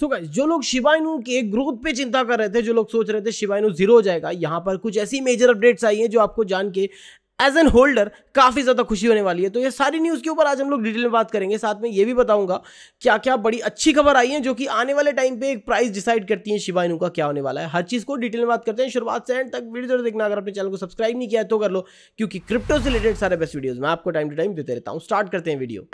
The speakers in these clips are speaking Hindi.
सो so जो लोग शिवाइनू के ग्रोथ पे चिंता कर रहे थे जो लोग सोच रहे थे शिवाइनू जीरो हो जाएगा यहाँ पर कुछ ऐसी मेजर अपडेट्स आई हैं जो आपको जान के एज एन होल्डर काफ़ी ज़्यादा खुशी होने वाली है तो ये सारी न्यूज़ के ऊपर आज हम लोग डिटेल में बात करेंगे साथ में ये भी बताऊंगा क्या क्या बड़ी अच्छी खबर आई है जो कि आने वाले टाइम पे एक प्राइस डिसाइड करती है शिवाइनू का क्या होने वाला है हर चीज़ को डिटेल में बात करते हैं शुरुआत से एंड तक वीडियो जरूर देखना अगर अपने चैनल को सब्सक्राइब नहीं किया है तो कर लो क्योंकि क्रिप्टो से रिलेटेड सारे बेस्ट वीडियोज़ मैं आपको टाइम टू टाइम देते रहता हूँ स्टार्ट करते हैं वीडियो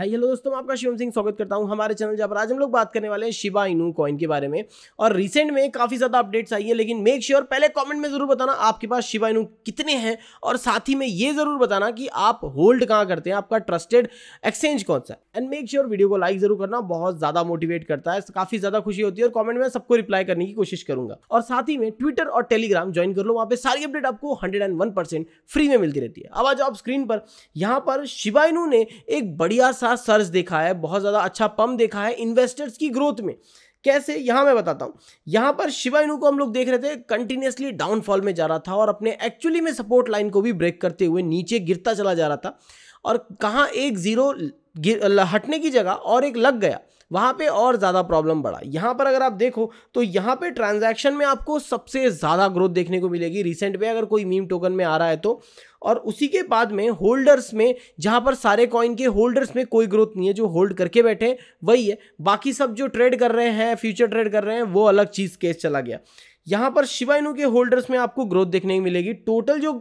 हेलो दोस्तों आपका शिवम सिंह स्वागत करता हूं हमारे चैनल जब आज हम लोग बात करने वाले हैं शिबा इनू कॉइन के बारे में और रिसेंट में काफ़ी ज़्यादा अपडेट्स आई है लेकिन मेक श्योर sure पहले कमेंट में ज़रूर बताना आपके पास शिबा इनू कितने हैं और साथ ही में ये ज़रूर बताना कि आप होल्ड कहाँ करते हैं आपका ट्रस्टेड एक्सचेंज कौन सा एंड मेक श्योर वीडियो को लाइक ज़रूर करना बहुत ज़्यादा मोटिवेट करता है काफ़ी ज़्यादा खुशी होती है और कॉमेंट में सबको रिप्लाई करने की कोशिश करूँगा और साथ ही में ट्विटर और टेलीग्राम ज्वाइन कर लो वहाँ पर सारी अपडेट आपको हंड्रेड फ्री में मिलती रहती है अब आज आप स्क्रीन पर यहाँ पर शिबा इनू ने एक बढ़िया सा सर्ज देखा है बहुत ज़्यादा अच्छा पम्प देखा है इन्वेस्टर्स की ग्रोथ में कैसे यहाँ मैं बताता हूँ यहाँ पर शिवाइनू को हम लोग देख रहे थे कंटिन्यूसली डाउनफॉल में जा रहा था और अपने एक्चुअली में सपोर्ट लाइन को भी ब्रेक करते हुए नीचे गिरता चला जा रहा था और कहाँ एक जीरो हटने की जगह और एक लग गया वहाँ पे और ज़्यादा प्रॉब्लम बढ़ा यहाँ पर अगर आप देखो तो यहाँ पे ट्रांजैक्शन में आपको सबसे ज़्यादा ग्रोथ देखने को मिलेगी रिसेंट में अगर कोई मीम टोकन में आ रहा है तो और उसी के बाद में होल्डर्स में जहाँ पर सारे कॉइन के होल्डर्स में कोई ग्रोथ नहीं है जो होल्ड करके बैठे हैं वही है बाकी सब जो ट्रेड कर रहे हैं फ्यूचर ट्रेड कर रहे हैं वो अलग चीज़ केस चला गया यहाँ पर शिवाइनु के होल्डर्स में आपको ग्रोथ देखने को मिलेगी टोटल जो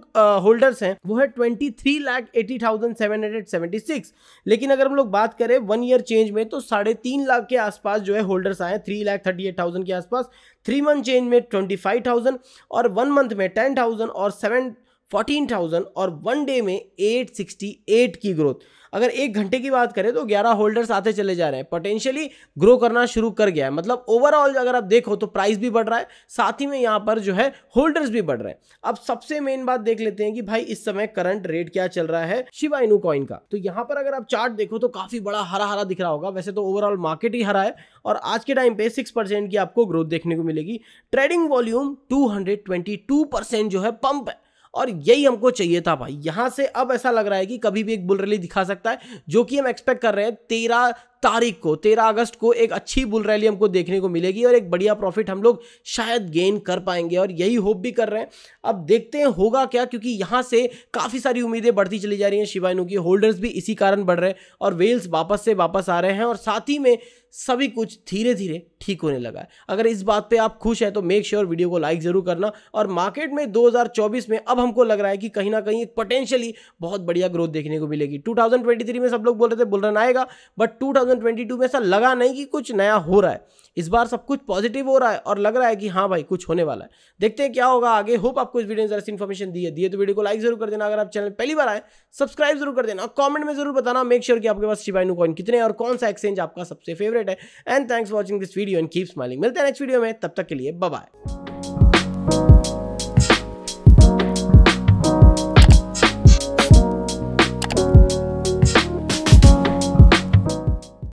होल्डर्स हैं वो है twenty three lakh eighty thousand seven hundred seventy six लेकिन अगर हम लोग बात करें वन ईयर चेंज में तो साढ़े तीन लाख के आसपास जो है होल्डर्स आए three lakh thirty eight thousand के आसपास थ्री मंथ चेंज में ट्वेंटी फाइव थाउजेंड और वन मंथ में टेन थाउजेंड और सेवन 14,000 और वन डे में 868 की ग्रोथ अगर एक घंटे की बात करें तो 11 होल्डर्स आते चले जा रहे हैं पोटेंशियली ग्रो करना शुरू कर गया है मतलब ओवरऑल अगर आप देखो तो प्राइस भी बढ़ रहा है साथ ही में यहाँ पर जो है होल्डर्स भी बढ़ रहे हैं अब सबसे मेन बात देख लेते हैं कि भाई इस समय करंट रेट क्या चल रहा है शिवा इनू कॉइन का तो यहाँ पर अगर आप चार्ट देखो तो काफी बड़ा हरा हरा दिख रहा होगा वैसे तो ओवरऑल मार्केट ही हरा है और आज के टाइम पे सिक्स की आपको ग्रोथ देखने को मिलेगी ट्रेडिंग वॉल्यूम टू जो है पंप है और यही हमको चाहिए था भाई यहां से अब ऐसा लग रहा है कि कभी भी एक बुल रैली दिखा सकता है जो कि हम एक्सपेक्ट कर रहे हैं तेरह तारीख को तेरह अगस्त को एक अच्छी बुल रैली हमको देखने को मिलेगी और एक बढ़िया प्रॉफिट हम लोग शायद गेन कर पाएंगे और यही होप भी कर रहे हैं अब देखते हैं होगा क्या क्योंकि यहाँ से काफ़ी सारी उम्मीदें बढ़ती चली जा रही हैं शिवाइनों की होल्डर्स भी इसी कारण बढ़ रहे हैं और वेल्स वापस से वापस आ रहे हैं और साथ ही में सभी कुछ धीरे धीरे ठीक होने लगा है अगर इस बात पे आप खुश हैं तो मेक श्योर sure वीडियो को लाइक ज़रूर करना और मार्केट में 2024 में अब हमको लग रहा है कि कहीं ना कहीं एक पोटेंशियली बहुत बढ़िया ग्रोथ देखने को मिलेगी 2023 में सब लोग बोल रहे थे बुलरन आएगा बट 2000 2022 में ऐसा लगा नहीं कि कुछ नया हो रहा है इस बार सब कुछ पॉजिटिव हो रहा है और लग रहा है कि हाँ भाई कुछ होने वाला है देखते हैं क्या होगा आगे होप आपको इस वीडियो में जरा इन्फॉर्मेशन दी है दिए तो वीडियो को लाइक जरूर कर देना अगर आप चैनल पहली बार आए सब्सक्राइब जरूर कर देना और कॉमेंट में जरूर बताना मेक श्योर sure कि आपके पास शिवाइनू कॉइन कितने और कौन सा एक्सचेंज आपका सबसे फेवरेट है and thanks watching this video and keep smiling मिलते हैं नेक्स्ट वीडियो में तब तक के लिए बाय